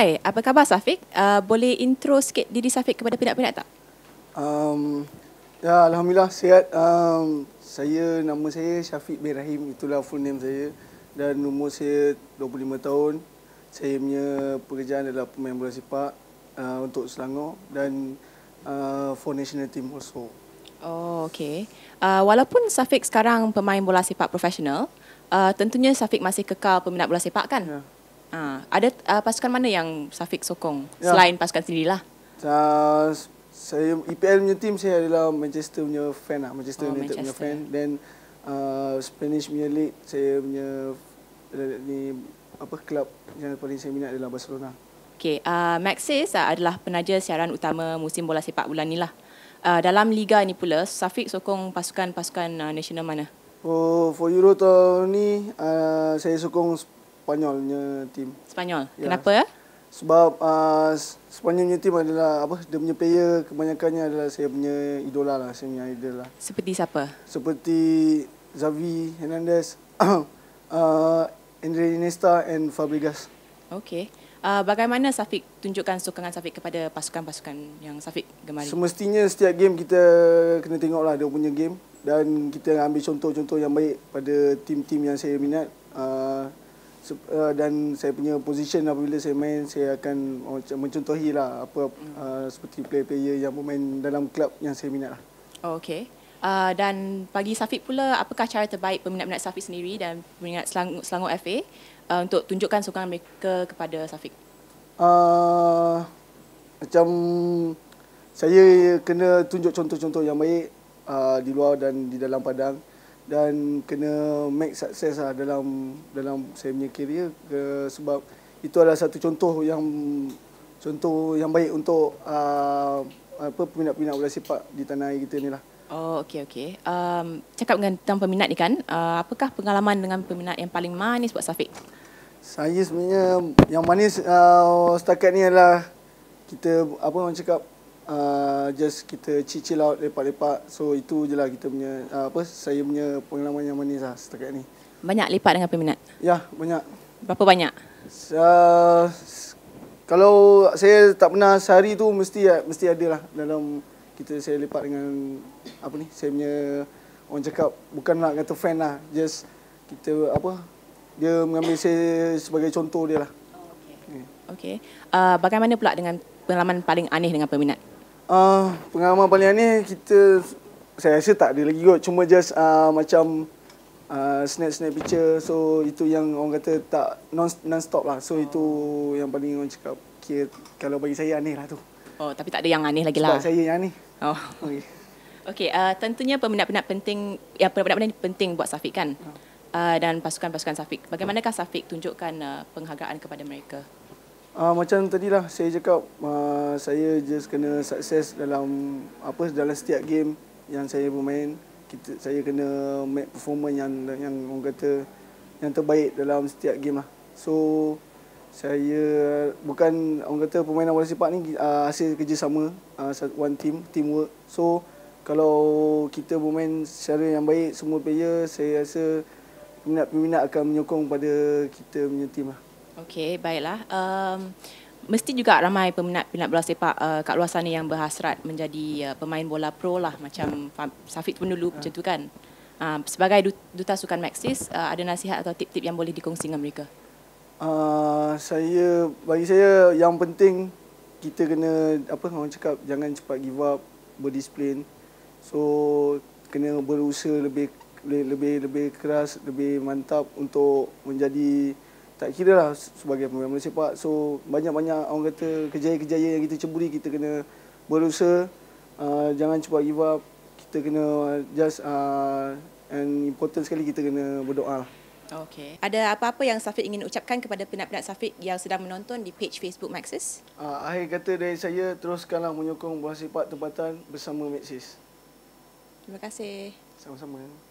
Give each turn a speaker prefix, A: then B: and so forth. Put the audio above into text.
A: Hai, apa khabar Safiq? Uh, boleh intro sikit diri Safiq kepada pendak-pendak tak?
B: Um, ya, Alhamdulillah, sihat. Um, saya, nama saya Syafiq bin Rahim, itulah full name saya. Dan umur saya 25 tahun. Saya punya pekerjaan adalah pemain bola sepak uh, untuk Selangor dan uh, for national team also.
A: Oh, okay. Uh, walaupun Safiq sekarang pemain bola sepak profesional, uh, tentunya Safiq masih kekal peminat bola sepak kan? Ya. Yeah. Uh, ada uh, pasukan mana yang Safiq sokong ya. selain pasukan sendirilah?
B: Uh, saya EPL punya team saya adalah Manchester punya fan lah. Manchester oh, United Manchester. punya fan. Then uh, Spanish punya league saya punya ni apa club yang paling saya minat adalah Barcelona.
A: Okay, uh, Maxis uh, adalah penaja siaran utama musim bola sepak bulan ni lah. Uh, dalam liga ni pula, Safiq sokong pasukan-pasukan uh, nasional mana?
B: Oh, for Euro tahun ni, uh, saya sokong Spanyolnya team. Spanyol. Ya. Kenapa? Eh? Sebab uh, Spanyolnya team adalah apa? Dia punya player kebanyakannya adalah saya punya idola lah, saya punya idol lah. Seperti siapa? Seperti Xavi Hernandez, uh, ah, Andre Iniesta and Fabregas.
A: Okay. Uh, ah, bagaimana Safiq tunjukkan sokongan Safiq kepada pasukan-pasukan yang Safiq gemari? Semestinya
B: setiap game kita kena tengok lah dia punya game dan kita ambil contoh-contoh yang baik pada tim-tim yang saya minat. Uh, Uh, dan saya punya position apabila saya main saya akan mencontohi lah apa hmm. uh, seperti player player yang bermain dalam klub yang saya minat lah.
A: Oh, okay. Uh, dan bagi Safiq pula, apakah cara terbaik peminat-peminat Safiq sendiri dan peminat selang Selangor FA uh, untuk tunjukkan sokongan mereka kepada Safiq?
B: Uh, macam saya kena tunjuk contoh-contoh yang baik uh, di luar dan di dalam padang dan kena make success lah dalam dalam saya punya career ke, sebab itu adalah satu contoh yang contoh yang baik untuk uh, apa peminat-peminat bola sepak di tanah air kita ni lah.
A: Oh, okey okey. Um, cakap dengan tentang peminat ni kan, uh, apakah pengalaman dengan peminat yang paling manis buat Safiq?
B: Saya sebenarnya yang manis uh, setakat ni adalah kita apa orang cakap Uh, just kita chill out lepak-lepak. So itu je lah kita punya uh, apa saya punya pengalaman yang manis lah setakat ni.
A: Banyak lepak dengan peminat? Ya, yeah, banyak. Berapa banyak?
B: Uh, kalau saya tak pernah sehari tu mesti mesti ada lah dalam kita saya lepak dengan apa ni saya punya orang cakap bukan nak kata fan lah just kita apa dia mengambil saya sebagai contoh dia lah. Oh,
A: okay. Uh, bagaimana pula dengan pengalaman paling aneh dengan peminat?
B: Uh, pengalaman paling aneh kita saya rasa tak ada lagi kot cuma just uh, macam uh, snap snap picture so itu yang orang kata tak non non stop lah so oh. itu yang paling orang cakap kira, kalau bagi saya aneh lah tu oh tapi tak ada yang aneh lagi lah sebab saya yang aneh oh okay.
A: Okey, uh, tentunya peminat-peminat penting ya peminat-peminat ini penting buat Safiq kan. Uh, dan pasukan-pasukan Safiq. Bagaimanakah Safiq tunjukkan uh, penghargaan kepada mereka?
B: Uh, macam lah saya cakap uh, saya just kena sukses dalam apa dalam setiap game yang saya bermain kita saya kena make performance yang yang orang kata yang terbaik dalam setiap game lah. So saya bukan orang kata pemain awal sepak ni uh, hasil kerjasama uh, one team teamwork. So kalau kita bermain secara yang baik semua player saya rasa peminat-peminat akan menyokong pada kita punya team lah.
A: Okey, baiklah. Um, mesti juga ramai peminat-peminat bola sepak uh, kat luar sana yang berhasrat menjadi uh, pemain bola pro lah macam Safit pun dulu macam ah. tu kan. Uh, sebagai duta sukan Maxis, uh, ada nasihat atau tip-tip yang boleh dikongsi dengan mereka?
B: Uh, saya bagi saya yang penting kita kena apa orang cakap jangan cepat give up, berdisiplin. So kena berusaha lebih lebih, lebih keras, lebih mantap untuk menjadi tak kira lah sebagai pemain bola sepak. So banyak-banyak orang kata kejaya-kejaya yang kita cemburi kita kena berusaha uh, jangan cuba give up. Kita kena just uh, and important sekali kita kena berdoa lah. Okay.
A: Ada apa-apa yang Safiq ingin ucapkan kepada penat-penat Safiq yang sedang menonton di page Facebook Maxis?
B: Uh, akhir kata dari saya, teruskanlah menyokong bola sepak tempatan bersama Maxis.
A: Terima kasih.
B: Sama-sama.